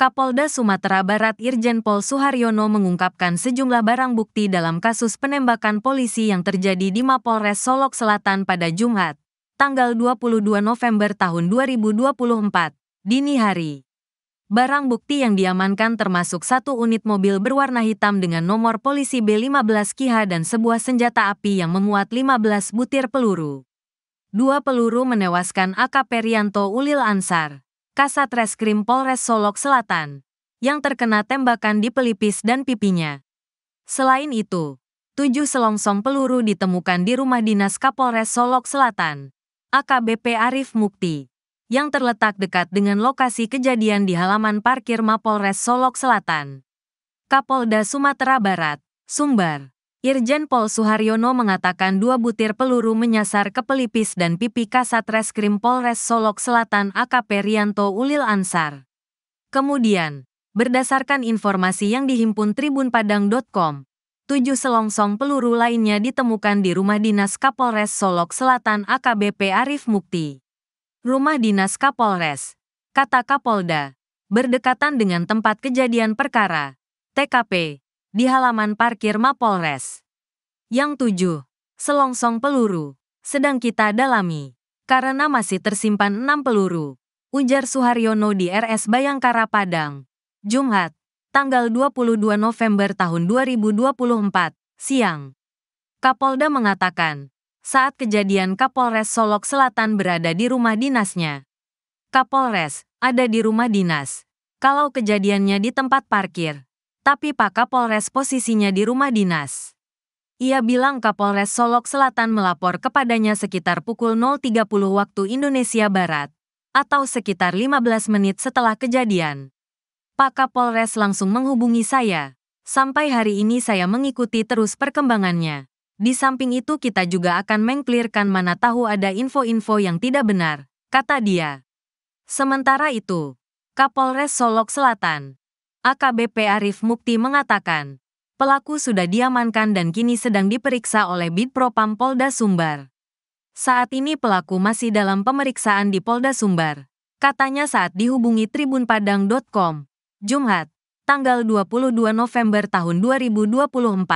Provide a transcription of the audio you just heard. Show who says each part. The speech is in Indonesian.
Speaker 1: Kapolda Sumatera Barat Irjen Pol Suharyono mengungkapkan sejumlah barang bukti dalam kasus penembakan polisi yang terjadi di Mapolres Solok Selatan pada Jumat, tanggal 22 November tahun 2024, dini hari. Barang bukti yang diamankan termasuk satu unit mobil berwarna hitam dengan nomor polisi B15 KIHA dan sebuah senjata api yang memuat 15 butir peluru. Dua peluru menewaskan AKP Rianto Ulil Ansar Kasat Reskrim Polres Solok Selatan, yang terkena tembakan di pelipis dan pipinya. Selain itu, tujuh selongsong peluru ditemukan di rumah dinas Kapolres Solok Selatan, AKBP Arif Mukti, yang terletak dekat dengan lokasi kejadian di halaman parkir Mapolres Solok Selatan. Kapolda Sumatera Barat, Sumbar. Irjen Pol Suharyono mengatakan dua butir peluru menyasar ke pelipis dan pipi Kasat Reskrim Polres Solok Selatan AKP Rianto Ulil Ansar. Kemudian, berdasarkan informasi yang dihimpun tribunpadang.com, tujuh selongsong peluru lainnya ditemukan di rumah dinas Kapolres Solok Selatan AKBP Arif Mukti. Rumah dinas Kapolres, kata Kapolda, berdekatan dengan tempat kejadian perkara, TKP, di halaman parkir Mapolres. Yang tujuh, selongsong peluru, sedang kita dalami, karena masih tersimpan enam peluru, ujar Suharyono di RS Bayangkara Padang. Jumat, tanggal 22 November tahun 2024, siang. Kapolda mengatakan, saat kejadian Kapolres Solok Selatan berada di rumah dinasnya. Kapolres ada di rumah dinas, kalau kejadiannya di tempat parkir tapi Pak Kapolres posisinya di rumah dinas. Ia bilang Kapolres Solok Selatan melapor kepadanya sekitar pukul 0.30 waktu Indonesia Barat, atau sekitar 15 menit setelah kejadian. Pak Kapolres langsung menghubungi saya. Sampai hari ini saya mengikuti terus perkembangannya. Di samping itu kita juga akan mengklirkan mana tahu ada info-info yang tidak benar, kata dia. Sementara itu, Kapolres Solok Selatan, AKBP Arif Mukti mengatakan, pelaku sudah diamankan dan kini sedang diperiksa oleh Bid Propam Polda Sumbar. Saat ini pelaku masih dalam pemeriksaan di Polda Sumbar. Katanya saat dihubungi tribunpadang.com, Jumat, tanggal 22 November tahun 2024.